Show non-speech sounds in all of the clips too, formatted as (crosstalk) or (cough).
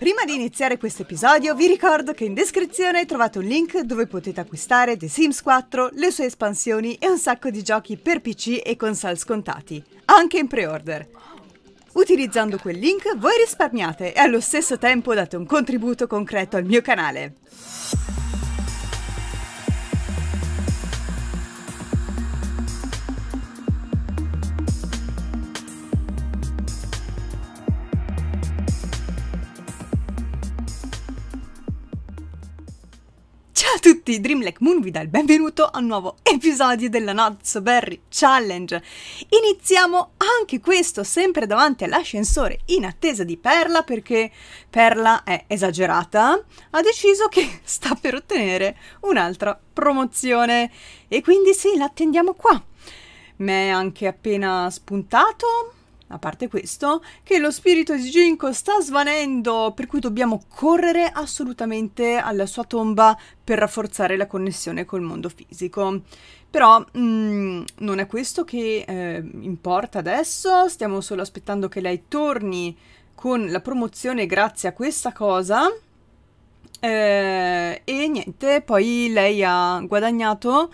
Prima di iniziare questo episodio vi ricordo che in descrizione trovate un link dove potete acquistare The Sims 4, le sue espansioni e un sacco di giochi per PC e console scontati, anche in pre-order. Utilizzando quel link voi risparmiate e allo stesso tempo date un contributo concreto al mio canale. a tutti, Dreamlike Moon vi dà il benvenuto a un nuovo episodio della Not So Berry Challenge. Iniziamo anche questo sempre davanti all'ascensore in attesa di Perla perché Perla è esagerata, ha deciso che (laughs) sta per ottenere un'altra promozione e quindi sì, l'attendiamo qua. Mi è anche appena spuntato, a parte questo, che lo spirito di Jinko sta svanendo, per cui dobbiamo correre assolutamente alla sua tomba per rafforzare la connessione col mondo fisico. Però mh, mm, non è questo che eh, importa adesso, stiamo solo aspettando che lei torni con la promozione grazie a questa cosa. Eh, e niente, poi lei ha guadagnato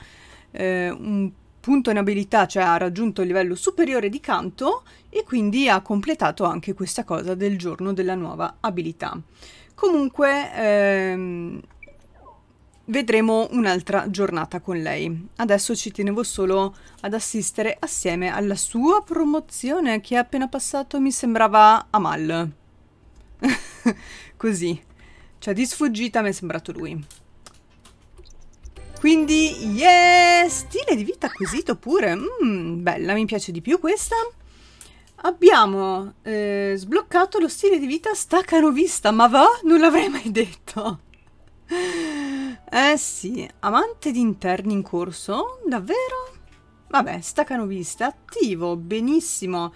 eh, un punto in abilità, cioè ha raggiunto il livello superiore di canto, e quindi ha completato anche questa cosa del giorno della nuova abilità. Comunque ehm, vedremo un'altra giornata con lei. Adesso ci tenevo solo ad assistere assieme alla sua promozione che è appena passato mi sembrava a mal. (laughs) Così. Cioè di sfuggita mi è sembrato lui. Quindi, yeah! Stile di vita acquisito pure. Mm, bella, mi piace di più questa. Abbiamo eh, sbloccato lo stile di vita stacanovista, ma va? Non l'avrei mai detto. Eh sì, amante di interni in corso? Davvero? Vabbè, stacanovista, attivo, benissimo.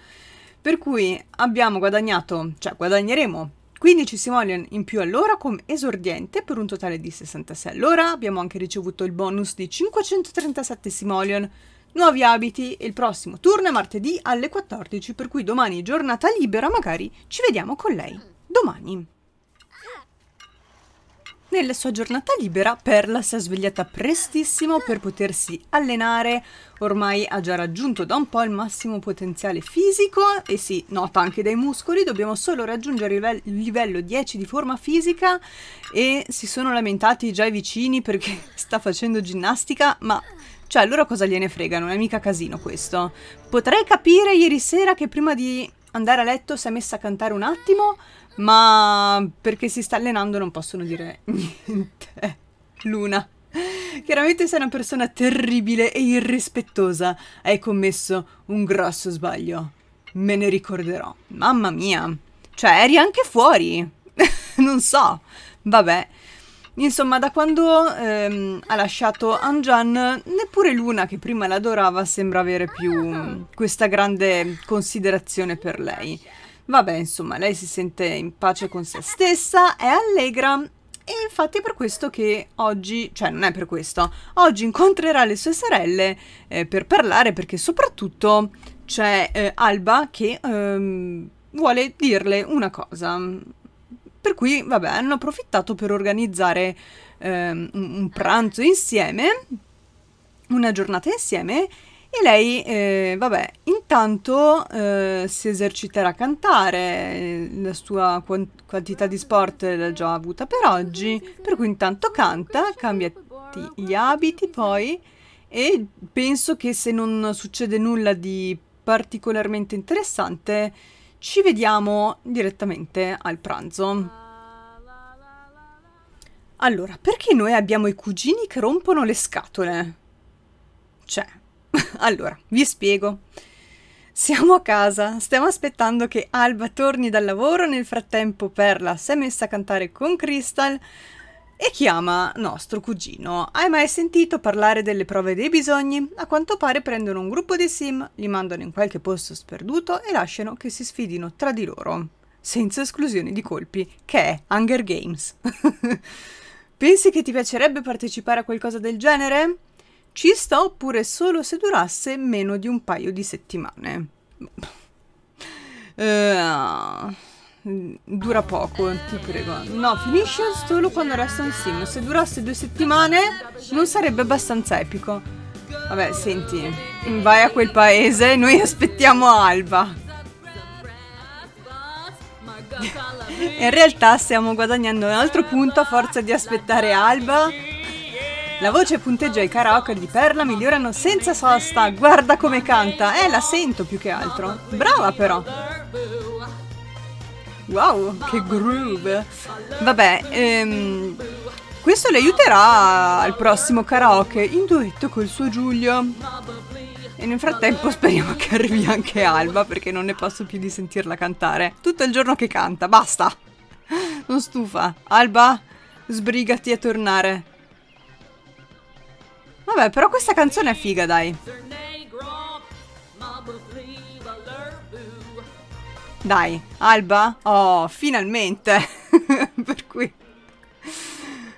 Per cui abbiamo guadagnato, cioè guadagneremo 15 simoleon in più all'ora come esordiente per un totale di 66 all'ora. Abbiamo anche ricevuto il bonus di 537 simoleon Nuovi abiti il prossimo turno è martedì alle 14, per cui domani giornata libera, magari ci vediamo con lei. Domani. Nella sua giornata libera, Perla si è svegliata prestissimo per potersi allenare. Ormai ha già raggiunto da un po' il massimo potenziale fisico e si nota anche dai muscoli. Dobbiamo solo raggiungere il livello 10 di forma fisica e si sono lamentati già i vicini perché (laughs) sta facendo ginnastica, ma cioè, loro cosa gliene frega? Non è mica casino questo. Potrei capire ieri sera che prima di andare a letto si è messa a cantare un attimo, ma perché si sta allenando non possono dire (laughs) niente. Luna. Chiaramente sei una persona terribile e irrispettosa. Hai commesso un grosso sbaglio. Me ne ricorderò. Mamma mia. Cioè, eri anche fuori. (laughs) non so. Vabbè. Insomma, da quando ehm, ha lasciato Anjan, neppure Luna, che prima l'adorava, sembra avere più ah. questa grande considerazione per lei. Vabbè, insomma, lei si sente in pace con se stessa, è allegra e infatti è per questo che oggi, cioè non è per questo, oggi incontrerà le sue sorelle eh, per parlare perché soprattutto c'è eh, Alba che ehm, vuole dirle una cosa. Per cui, vabbè, hanno approfittato per organizzare ehm, un pranzo insieme, una giornata insieme e lei, eh, vabbè, intanto eh, si eserciterà a cantare, eh, la sua quantità di sport l'ha già avuta per oggi, per cui intanto canta, cambia gli abiti poi e penso che se non succede nulla di particolarmente interessante ci vediamo direttamente al pranzo. Allora, perché noi abbiamo i cugini che rompono le scatole? Cioè, (laughs) allora, vi spiego. Siamo a casa, stiamo aspettando che Alba torni dal lavoro, nel frattempo Perla si è messa a cantare con Crystal, e chiama nostro cugino. Hai mai sentito parlare delle prove dei bisogni? A quanto pare prendono un gruppo di sim, li mandano in qualche posto sperduto e lasciano che si sfidino tra di loro, senza esclusione di colpi, che è Hunger Games. (laughs) Pensi che ti piacerebbe partecipare a qualcosa del genere? Ci sto oppure solo se durasse meno di un paio di settimane. uh... (laughs) dura poco, ti prego. No, finisce solo quando resta un segno. Se durasse due settimane non sarebbe abbastanza epico. Vabbè, senti, vai a quel paese, noi aspettiamo Alba. In realtà stiamo guadagnando un altro punto a forza di aspettare Alba. La voce, punteggia i karaoke di Perla migliorano senza sosta. Guarda come canta. Eh, la sento più che altro. Brava però. Wow, che groove! Vabbè, ehm, questo le aiuterà al prossimo karaoke in duetto col suo Giulio. E nel frattempo speriamo che arrivi anche Alba perché non ne posso più di sentirla cantare. Tutto il giorno che canta, basta! Non stufa. Alba, sbrigati a tornare. Vabbè, però questa canzone è figa, dai. Dai, Alba? Oh, finalmente! (laughs) per cui...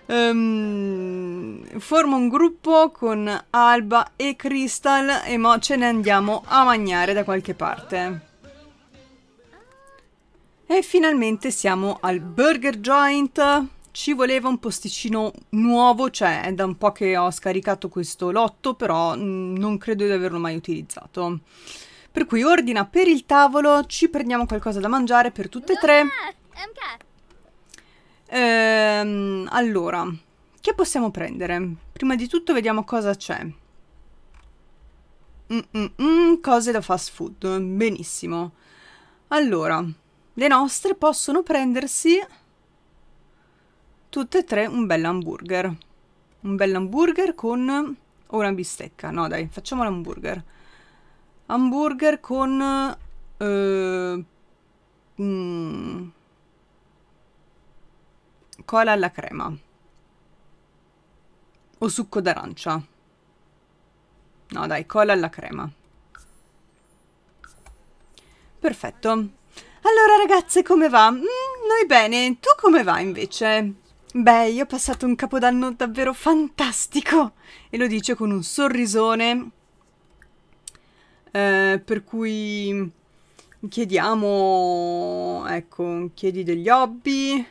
Um, formo un gruppo con Alba e Crystal e mo ce ne andiamo a mangiare da qualche parte. E finalmente siamo al Burger Joint. Ci voleva un posticino nuovo, cioè è da un po' che ho scaricato questo lotto, però mm, non credo di averlo mai utilizzato. Per cui ordina per il tavolo, ci prendiamo qualcosa da mangiare per tutte e tre. Ehm, allora, che possiamo prendere? Prima di tutto vediamo cosa c'è. Mm, mm -mm cose da fast food, benissimo. Allora, le nostre possono prendersi tutte e tre un bel hamburger. Un bel hamburger con... o una bistecca, no dai, facciamo l'hamburger. hamburger Hamburger con... Eh, mm, cola alla crema. O succo d'arancia. No dai, cola alla crema. Perfetto. Allora ragazze, come va? Mm, noi bene, tu come va invece? Beh, io ho passato un capodanno davvero fantastico! E lo dice con un sorrisone eh, per cui mm, chiediamo, ecco, chiedi degli hobby,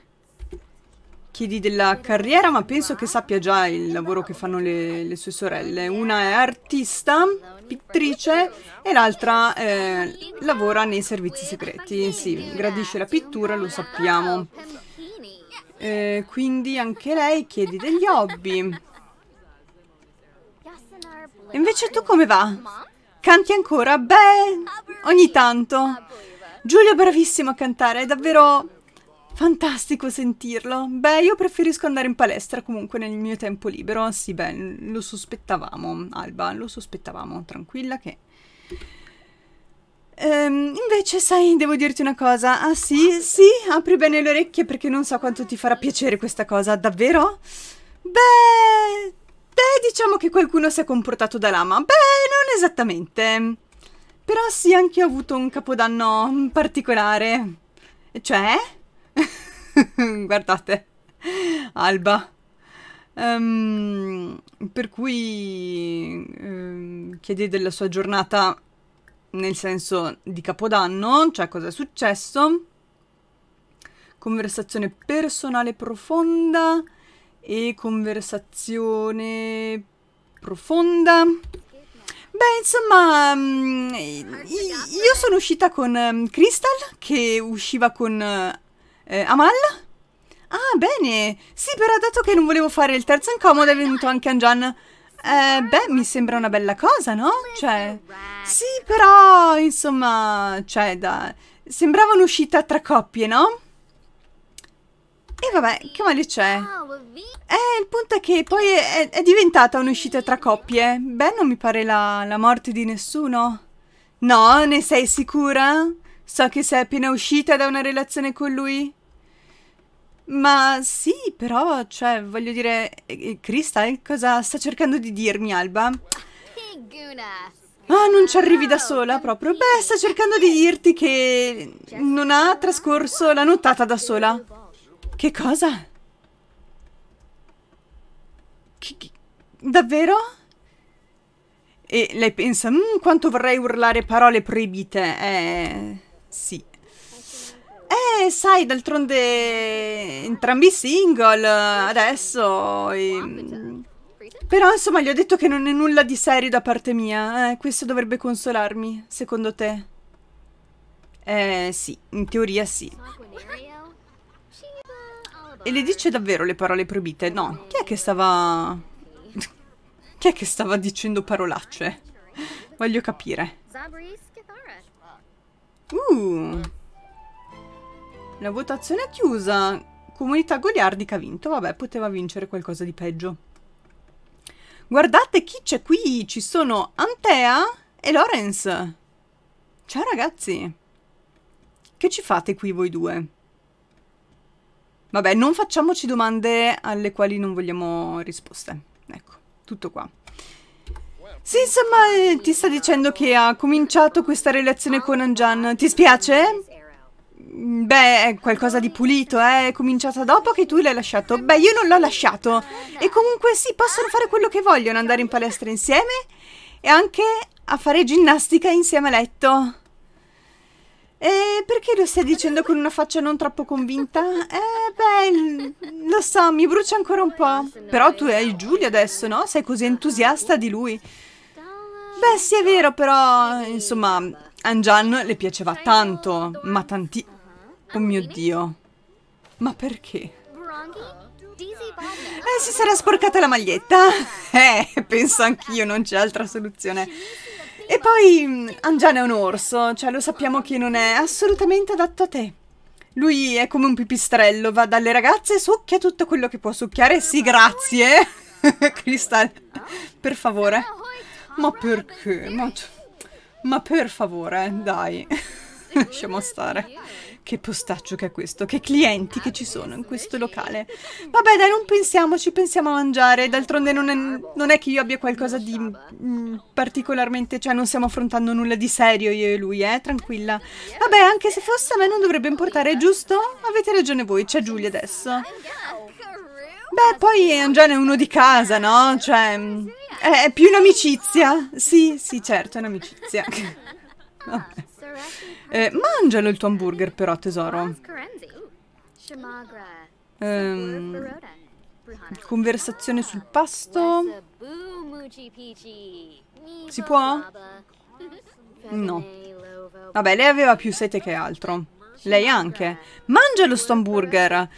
chiedi della carriera, ma penso che sappia già il lavoro che fanno le, le sue sorelle. Una è artista, pittrice, e l'altra eh, lavora nei servizi segreti. Sì, gradisce la pittura, lo sappiamo. Eh, quindi anche lei chiedi degli hobby. Invece tu come va? Canti ancora? Beh, ogni tanto. Giulio è bravissimo a cantare, è davvero fantastico sentirlo. Beh, io preferisco andare in palestra comunque nel mio tempo libero. Sì, beh, lo sospettavamo, Alba, lo sospettavamo, tranquilla che... Ehm, invece, sai, devo dirti una cosa. Ah sì? Sì? Apri bene le orecchie perché non so quanto ti farà piacere questa cosa, davvero? Beh... Beh, diciamo che qualcuno si è comportato da lama. Beh, non esattamente. Però sì, anche io ho avuto un capodanno particolare. Cioè? (laughs) Guardate. Alba. Um, per cui um, ehm, chiede della sua giornata nel senso di capodanno, cioè cosa è successo. Conversazione personale profonda e conversazione profonda. Beh, insomma, mm, io sono uscita con mm, Crystal, che usciva con eh, eh, Amal. Ah, bene. Sì, però dato che non volevo fare il terzo incomodo è venuto anche Anjan. Eh, beh, mi sembra una bella cosa, no? Cioè, sì, però, insomma, cioè, da... sembrava un'uscita tra coppie, no? E vabbè, che male c'è? Eh, il punto è che poi è, è diventata un'uscita tra coppie. Beh, non mi pare la, la morte di nessuno. No, ne sei sicura? So che sei appena uscita da una relazione con lui. Ma sì, però, cioè, voglio dire, eh, Crystal, cosa sta cercando di dirmi, Alba? Ah, non ci arrivi da sola proprio. Beh, sta cercando di dirti che non ha trascorso la nottata da sola. Che cosa? Che, che, davvero? E lei pensa, mmm, quanto vorrei urlare parole proibite. Eh, sì. Eh, sai, d'altronde entrambi single adesso. E... Mm, però insomma gli ho detto che non è nulla di serio da parte mia. Eh, questo dovrebbe consolarmi, secondo te? Eh sì, in teoria sì. E le dice davvero le parole proibite? No. Chi è che stava... (laughs) Chi è che stava dicendo parolacce? Voglio capire. Uh. La votazione è chiusa. Comunità goliardica ha vinto. Vabbè, poteva vincere qualcosa di peggio. Guardate chi c'è qui. Ci sono Antea e Lorenz. Ciao ragazzi. Che ci fate qui voi due? Vabbè, non facciamoci domande alle quali non vogliamo risposte. Ecco, tutto qua. Sì, insomma, eh, ti sta dicendo che ha cominciato questa relazione con Anjan. Ti spiace? Beh, è qualcosa di pulito, eh? È cominciata dopo che tu l'hai lasciato. Beh, io non l'ho lasciato. E comunque sì, possono fare quello che vogliono, andare in palestra insieme e anche a fare ginnastica insieme a letto. E eh, perché lo stai dicendo con una faccia non troppo convinta? Eh, beh, lo so, mi brucia ancora un po'. Però tu hai Giulia adesso, no? Sei così entusiasta di lui. Beh, sì, è vero, però, insomma, a le piaceva tanto, ma tanti... Oh mio Dio. Ma perché? Eh, si sarà sporcata la maglietta. (laughs) Eh, penso anch'io, non c'è altra soluzione. E poi mm, Angiana è un orso, cioè lo sappiamo che non è assolutamente adatto a te. Lui è come un pipistrello, va dalle ragazze, succhia tutto quello che può succhiare. Sì, grazie. (laughs) Crystal, per favore. Ma perché? Ma, cioè, ma per favore, dai. (laughs) Lasciamo stare. Che postaccio che è questo, che clienti che ci sono in questo locale. Vabbè dai, non pensiamoci, pensiamo a mangiare. D'altronde non è, non è che io abbia qualcosa di mh, mm, particolarmente... Cioè non stiamo affrontando nulla di serio io e lui, eh, tranquilla. Vabbè, anche se fosse a me non dovrebbe importare, giusto? Avete ragione voi, c'è Giulia adesso. Beh, poi Angiana è uno di casa, no? Cioè, è più un'amicizia. Sì, sì, certo, è un'amicizia. (laughs) Vabbè. Eh, mangialo il tuo hamburger però, tesoro. Eh, conversazione sul pasto. Si può? No. Vabbè, lei aveva più sete che altro. Lei anche. Mangialo sto hamburger! Ma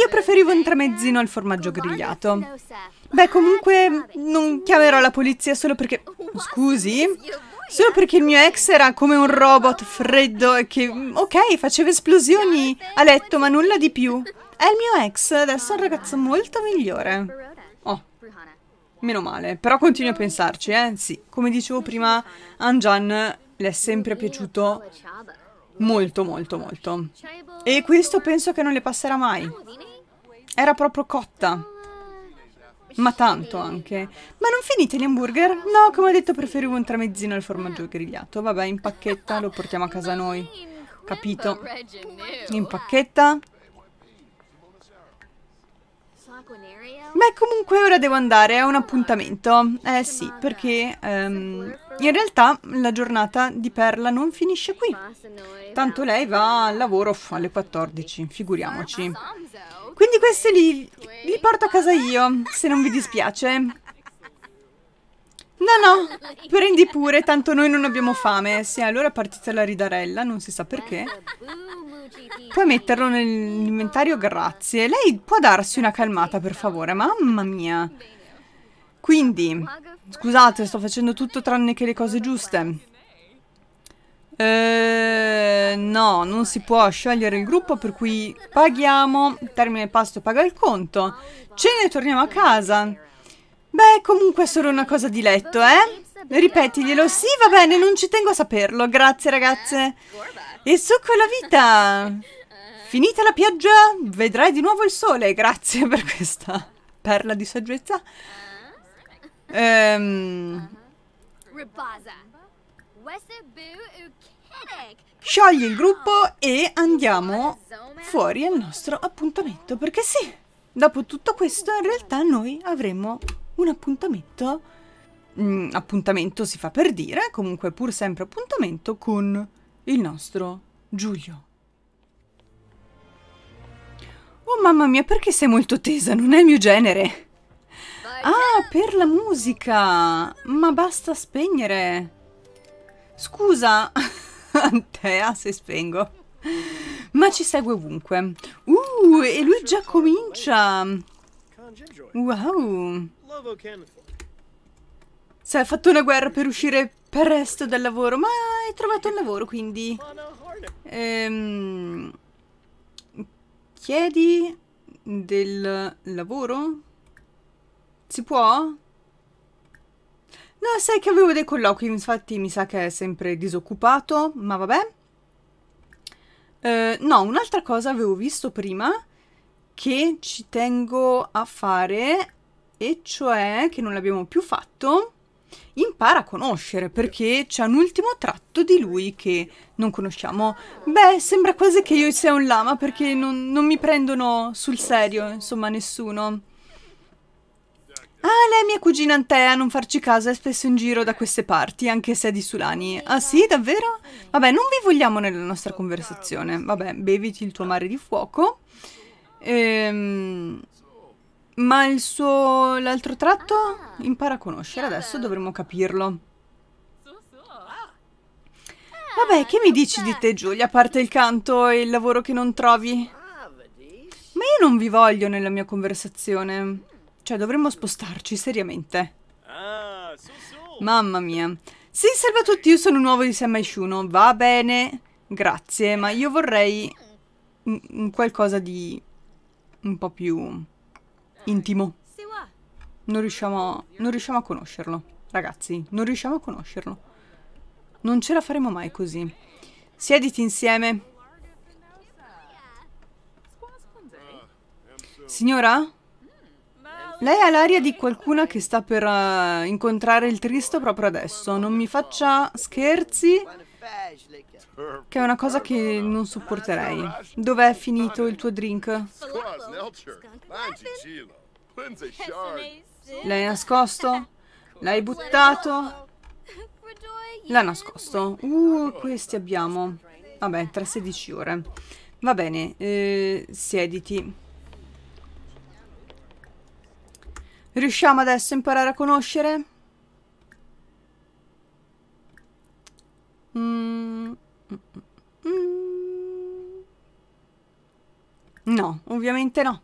io preferivo un tramezzino al formaggio grigliato. Beh, comunque non chiamerò la polizia solo perché... Scusi? Solo perché il mio ex era come un robot freddo e che, ok, faceva esplosioni a letto, ma nulla di più. È il mio ex, adesso è un ragazzo molto migliore. Oh, meno male. Però continui a pensarci, eh? Sì, come dicevo prima, Anjan le è sempre piaciuto molto, molto, molto. E questo penso che non le passerà mai. Era proprio cotta ma tanto anche. Ma non finite gli hamburger? No, come ho detto preferivo un tramezzino al formaggio grigliato. Vabbè, in pacchetta lo portiamo a casa noi. Capito? In pacchetta? Beh, comunque ora devo andare, ho un appuntamento. Eh sì, perché um, in realtà la giornata di Perla non finisce qui. Tanto lei va al lavoro alle 14, figuriamoci. Quindi questi li, li porto a casa io, se non vi dispiace. No, no, prendi pure, tanto noi non abbiamo fame. Sì, allora partite la ridarella, non si sa perché. Puoi metterlo nell'inventario, grazie. Lei può darsi una calmata, per favore, mamma mia. Quindi, scusate, sto facendo tutto tranne che le cose giuste. Eh, no, non si può sciogliere il gruppo, per cui paghiamo, termine pasto paga il conto. Ce ne torniamo a casa. Beh, comunque è solo una cosa di letto, eh? Ripetiglielo. Sì, va bene, non ci tengo a saperlo. Grazie, ragazze. E succo la vita! Finita la pioggia, vedrai di nuovo il sole. Grazie per questa perla di saggezza. Ehm... Sciogli il gruppo e andiamo fuori al nostro appuntamento. Perché sì, dopo tutto questo in realtà noi avremo un appuntamento... Mm, appuntamento si fa per dire, comunque pur sempre appuntamento con il nostro Giulio. Oh mamma mia, perché sei molto tesa? Non è il mio genere. Ah, per la musica! Ma basta spegnere! Scusa! Antea, se spengo. Ma ci segue ovunque. Uh, e lui già comincia. Wow. Si è fatto una guerra per uscire presto dal lavoro, ma hai trovato il lavoro, quindi... Ehm, chiedi del lavoro? Si può? No, sai che avevo dei colloqui, infatti mi sa che è sempre disoccupato, ma vabbè. Eh, no, un'altra cosa avevo visto prima che ci tengo a fare, e cioè che non l'abbiamo più fatto, impara a conoscere, perché c'è un ultimo tratto di lui che non conosciamo. Beh, sembra quasi che io sia un lama, perché non, non mi prendono sul serio, insomma, nessuno. Ah, lei è mia cugina Antea, non farci caso, è spesso in giro da queste parti, anche se è di Sulani. Ah sì, davvero? Vabbè, non vi vogliamo nella nostra conversazione. Vabbè, beviti il tuo mare di fuoco. Ehm... Ma il suo... l'altro tratto? Impara a conoscere, adesso dovremo capirlo. Vabbè, che mi dici di te Giulia, a parte il canto e il lavoro che non trovi? Ma io non vi voglio nella mia conversazione. Cioè, dovremmo spostarci seriamente. Ah, Mamma mia. Sì, salve a tutti, io sono nuovo di Sam Aishuno. Va bene, grazie, ma io vorrei qualcosa di un po' più intimo. Non riusciamo, a, non riusciamo a conoscerlo, ragazzi, non riusciamo a conoscerlo. Non ce la faremo mai così. Siediti insieme. Signora? Lei ha l'aria di qualcuno che sta per uh, incontrare il Tristo proprio adesso. Non mi faccia scherzi, che è una cosa che non sopporterei. Dov'è finito il tuo drink? L'hai nascosto? L'hai buttato? L'ha nascosto. Uh, questi abbiamo. Vabbè, tra 16 ore. Va bene, eh, siediti. Riusciamo adesso a imparare a conoscere? Mm. Mm. No, ovviamente no.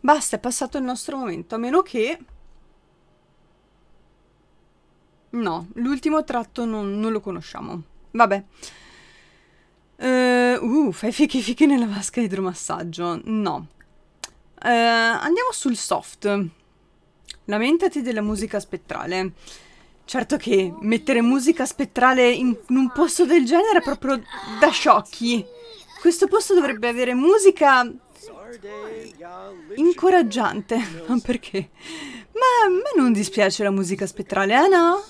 Basta, è passato il nostro momento, a meno che... No, l'ultimo tratto non, non, lo conosciamo. Vabbè. Uh, uh, fai fichi fichi nella vasca idromassaggio. No. Uh, andiamo sul soft. Lamentati della musica spettrale. Certo che mettere musica spettrale in, un posto del genere è proprio da sciocchi. Questo posto dovrebbe avere musica incoraggiante. Ma (laughs) perché? Ma a me non dispiace la musica spettrale, eh no?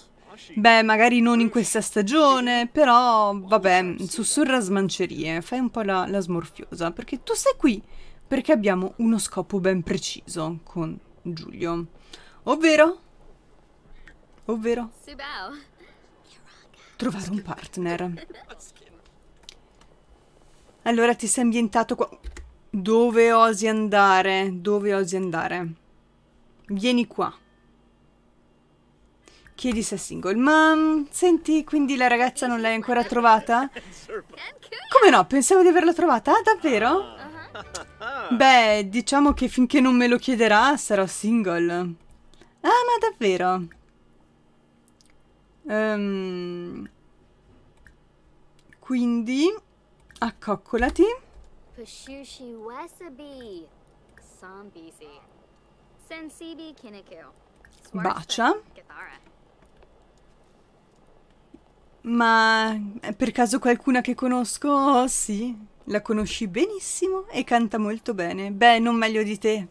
Beh, magari non in questa stagione, però vabbè, sussurra smancerie, fai un po' la, la smorfiosa, perché tu sei qui perché abbiamo uno scopo ben preciso con Giulio. Ovvero? Ovvero? Oh. Trovare un partner. (laughs) Allora ti sei ambientato qua... Dove osi andare? Dove osi andare? Vieni qua. Chiedi se è single. Ma mm, senti, quindi la ragazza non l'hai ancora trovata? Come no? Pensavo di averla trovata. Ah, davvero? Ah. Ah. Beh, diciamo che finché non me lo chiederà sarò single. Ah, ma davvero? Um, quindi, accoccolati. Pashushi wasabi. Sambisi. Sensibi kinekil. Bacia. Ma è eh, per caso qualcuna che conosco? Oh, sì, la conosci benissimo e canta molto bene. Beh, non meglio di te.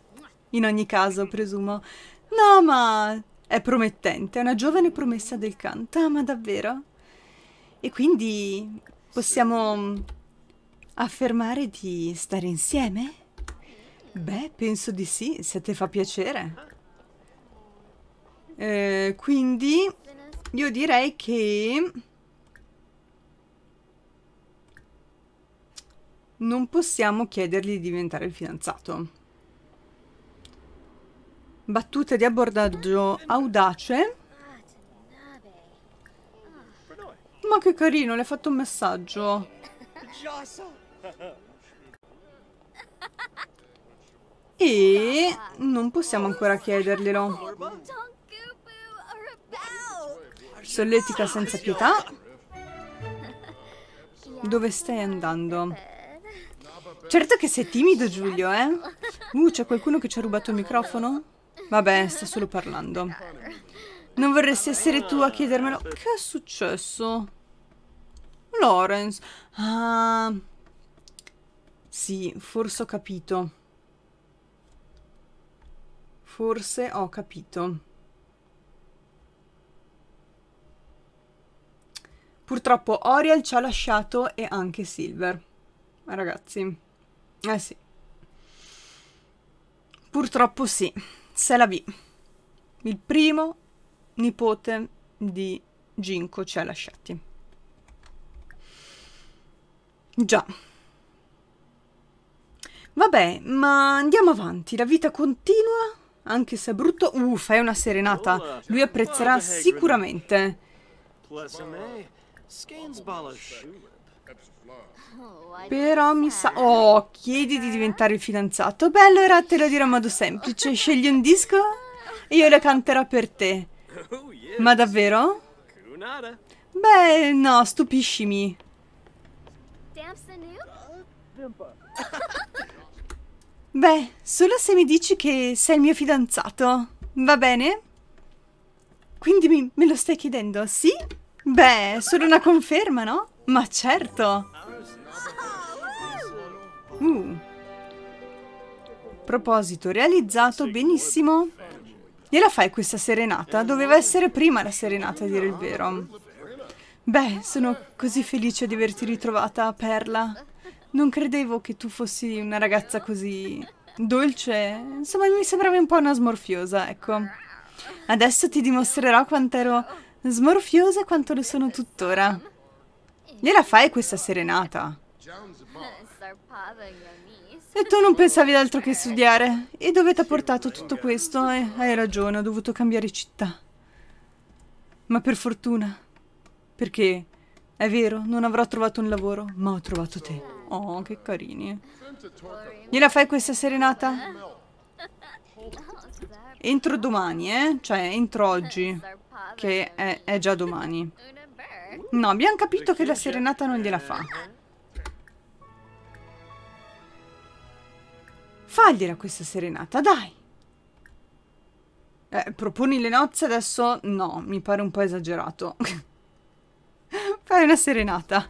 In ogni caso, presumo. No, ma è promettente, è una giovane promessa del canto. ah, ma davvero? E quindi possiamo mm, affermare di stare insieme? Beh, penso di sì, se ti fa piacere. Eh, quindi io direi che... Non possiamo chiedergli di diventare il fidanzato battute di abbordaggio audace. Ma che carino, le ha fatto un messaggio. E non possiamo ancora chiederglielo. Solletica senza pietà. Dove stai andando? Certo che sei timido, Giulio, eh? Uh, c'è qualcuno che ci ha rubato il microfono? Vabbè, sta solo parlando. Non vorresti essere tu a chiedermelo? Che è successo? Lawrence. Ah... Sì, forse ho capito. Forse ho capito. Purtroppo Oriel ci ha lasciato e anche Silver. Ragazzi. Eh sì. Purtroppo sì. Selavi, il primo nipote di Ginko ci ha lasciati. Già. Vabbè, ma andiamo avanti, la vita continua, anche se è brutto. Uff, è una serenata, lui apprezzerà sicuramente. Però mi sa... Oh, chiedi di diventare il fidanzato. Beh, allora te lo dirò in modo semplice. Scegli un disco e io lo canterò per te. Oh, Ma davvero? Beh, no, stupiscimi. Beh, solo se mi dici che sei il mio fidanzato, va bene? Quindi mi, me lo stai chiedendo, sì? Beh, solo una conferma, no? Ma certo! Uh. Proposito realizzato, benissimo. Gliela fai questa serenata? Doveva essere prima la serenata, a dire il vero. Beh, sono così felice di averti ritrovata, Perla. Non credevo che tu fossi una ragazza così dolce. Insomma, mi sembravi un po' una smorfiosa, ecco. Adesso ti dimostrerò quanto ero smorfiosa e quanto lo sono tuttora. Gliela fai questa serenata? E tu non pensavi ad altro che studiare? E dove ti ha portato tutto questo? Eh, hai ragione, ho dovuto cambiare città. Ma per fortuna. Perché, è vero, non avrò trovato un lavoro, ma ho trovato te. Oh, che carini. Gliela fai questa serenata? (laughs) Entro domani, eh? Cioè, entro oggi, che è, è già domani. No, abbiamo capito che la serenata non gliela fa. Fagliela questa serenata, dai! Eh, proponi le nozze adesso? No, mi pare un po' esagerato. (laughs) Fai una serenata.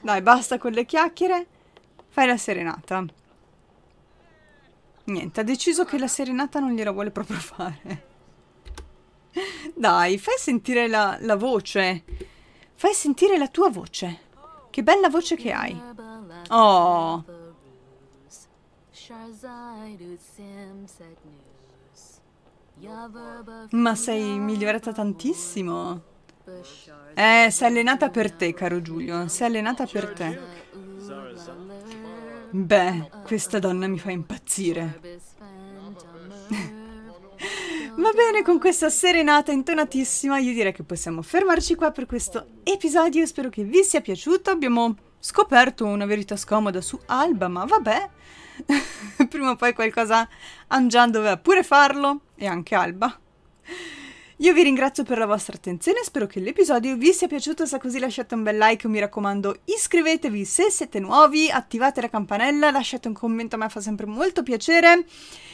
Dai, basta con le chiacchiere. Fai la serenata. Niente, ha deciso che la serenata non gliela vuole proprio fare. (laughs) Dai, fai sentire la, la voce. Fai sentire la tua voce. Che bella voce che hai. Oh. Ma sei migliorata tantissimo. Eh, sei allenata per te, caro Giulio. Sei allenata per te. Beh, questa donna mi fa impazzire. Va bene, con questa serenata intonatissima io direi che possiamo fermarci qua per questo episodio. Spero che vi sia piaciuto. Abbiamo scoperto una verità scomoda su Alba, ma vabbè. (laughs) Prima o poi qualcosa Anjan doveva pure farlo e anche Alba. Io vi ringrazio per la vostra attenzione, spero che l'episodio vi sia piaciuto, se è così lasciate un bel like, mi raccomando iscrivetevi se siete nuovi, attivate la campanella, lasciate un commento, a me fa sempre molto piacere.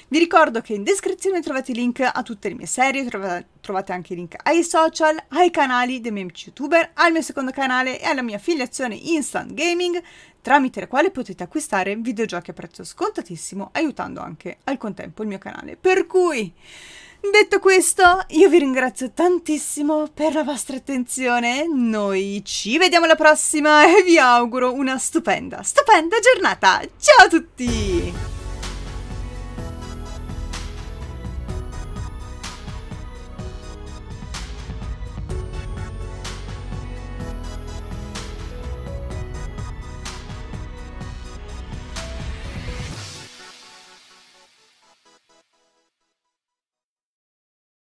Vi ricordo che in descrizione trovate i link a tutte le mie serie, trovate, trovate anche i link ai social, ai canali dei miei youtuber, al mio secondo canale e alla mia affiliazione Instant Gaming tramite la quale potete acquistare videogiochi a prezzo scontatissimo, aiutando anche al contempo il mio canale. Per cui Detto questo, io vi ringrazio tantissimo per la vostra attenzione, noi ci vediamo alla prossima e vi auguro una stupenda, stupenda giornata! Ciao a tutti!